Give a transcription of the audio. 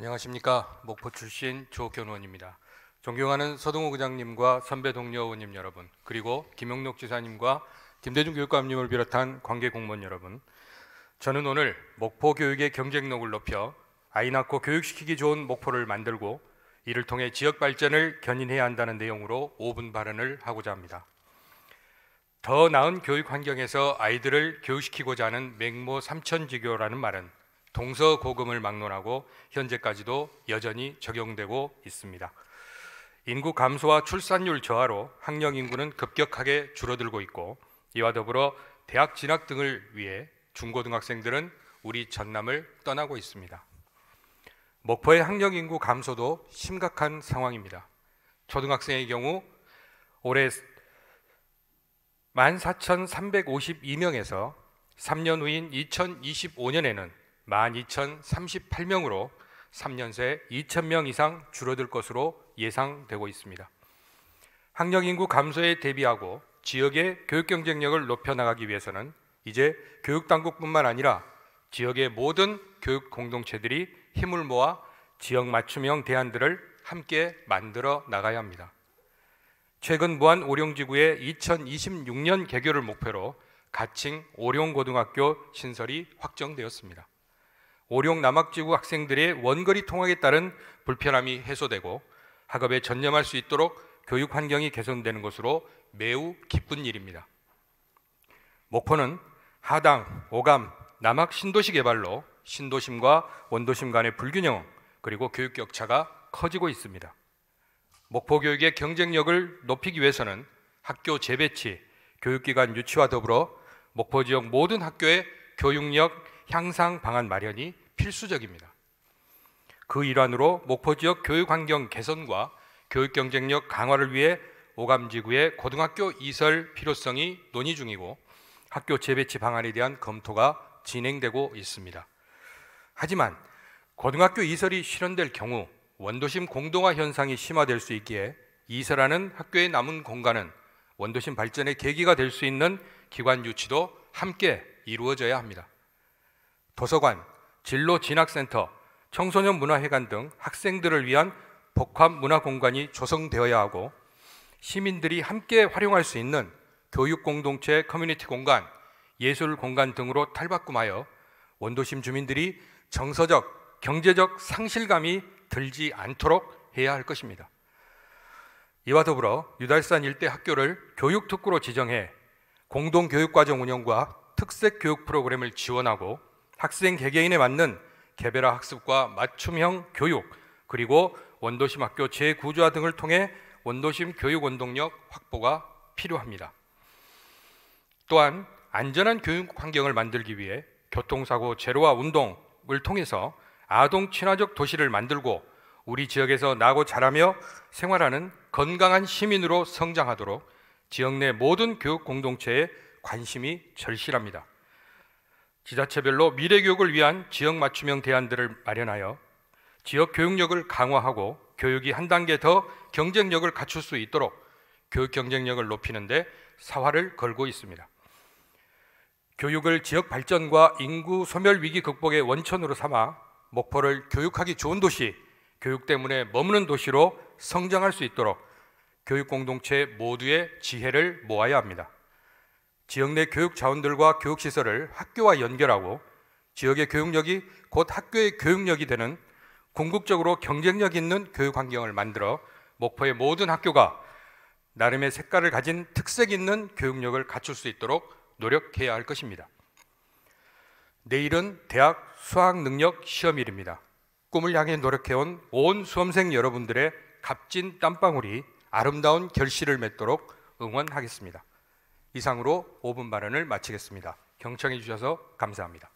안녕하십니까 목포 출신 조견원입니다. 존경하는 서동호 부장님과 선배 동료 의원님 여러분 그리고 김용록 지사님과 김대중 교육감님을 비롯한 관계 공무원 여러분 저는 오늘 목포 교육의 경쟁력을 높여 아이 낳고 교육시키기 좋은 목포를 만들고 이를 통해 지역 발전을 견인해야 한다는 내용으로 5분 발언을 하고자 합니다. 더 나은 교육 환경에서 아이들을 교육시키고자 하는 맹모 삼천지교라는 말은 동서고금을 막론하고 현재까지도 여전히 적용되고 있습니다. 인구 감소와 출산율 저하로 학령 인구는 급격하게 줄어들고 있고 이와 더불어 대학 진학 등을 위해 중고등학생들은 우리 전남을 떠나고 있습니다. 목포의 학령 인구 감소도 심각한 상황입니다. 초등학생의 경우 올해 14,352명에서 3년 후인 2025년에는 12,038명으로 3년 새 2,000명 이상 줄어들 것으로 예상되고 있습니다. 학령 인구 감소에 대비하고 지역의 교육 경쟁력을 높여 나가기 위해서는 이제 교육 당국뿐만 아니라 지역의 모든 교육 공동체들이 힘을 모아 지역 맞춤형 대안들을 함께 만들어 나가야 합니다. 최근 무한 오룡지구의 2026년 개교를 목표로 가칭 오룡고등학교 신설이 확정되었습니다. 오룡 남학지구 학생들의 원거리 통학에 따른 불편함이 해소되고 학업에 전념할 수 있도록 교육 환경이 개선되는 것으로 매우 기쁜 일입니다. 목포는 하당, 오감, 남학 신도시 개발로 신도심과 원도심 간의 불균형 그리고 교육 격차가 커지고 있습니다. 목포 교육의 경쟁력을 높이기 위해서는 학교 재배치, 교육기관 유치와 더불어 목포 지역 모든 학교의 교육력 향상 방안 마련이 필수적입니다. 그 일환으로 목포 지역 교육 환경 개선과 교육 경쟁력 강화를 위해 오감지구의 고등학교 이설 필요성이 논의 중이고 학교 재배치 방안에 대한 검토가 진행되고 있습니다. 하지만 고등학교 이설이 실현될 경우 원도심 공동화 현상이 심화될 수 있기에 이설하는 학교에 남은 공간은 원도심 발전의 계기가 될 수 있는 기관 유치도 함께 이루어져야 합니다. 도서관, 진로 진학센터, 청소년 문화회관 등 학생들을 위한 복합 문화 공간이 조성되어야 하고 시민들이 함께 활용할 수 있는 교육 공동체 커뮤니티 공간, 예술 공간 등으로 탈바꿈하여 원도심 주민들이 정서적, 경제적 상실감이 들지 않도록 해야 할 것입니다. 이와 더불어 유달산 일대 학교를 교육특구로 지정해 공동교육과정 운영과 특색교육 프로그램을 지원하고 학생 개개인에 맞는 개별화 학습과 맞춤형 교육 그리고 원도심 학교 재구조화 등을 통해 원도심 교육 원동력 확보가 필요합니다. 또한 안전한 교육 환경을 만들기 위해 교통사고 제로화 운동을 통해서 아동 친화적 도시를 만들고 우리 지역에서 나고 자라며 생활하는 건강한 시민으로 성장하도록 지역 내 모든 교육 공동체에 관심이 절실합니다. 지자체별로 미래교육을 위한 지역 맞춤형 대안들을 마련하여 지역 교육력을 강화하고 교육이 한 단계 더 경쟁력을 갖출 수 있도록 교육 경쟁력을 높이는데 사활을 걸고 있습니다. 교육을 지역 발전과 인구 소멸 위기 극복의 원천으로 삼아 목포를 교육하기 좋은 도시, 교육 때문에 머무는 도시로 성장할 수 있도록 교육 공동체 모두의 지혜를 모아야 합니다. 지역 내 교육 자원들과 교육 시설을 학교와 연결하고 지역의 교육력이 곧 학교의 교육력이 되는 궁극적으로 경쟁력 있는 교육 환경을 만들어 목포의 모든 학교가 나름의 색깔을 가진 특색 있는 교육력을 갖출 수 있도록 노력해야 할 것입니다. 내일은 대학 수학 능력 시험일입니다. 꿈을 향해 노력해온 온 수험생 여러분들의 값진 땀방울이 아름다운 결실을 맺도록 응원하겠습니다. 이상으로 5분 발언을 마치겠습니다. 경청해 주셔서 감사합니다.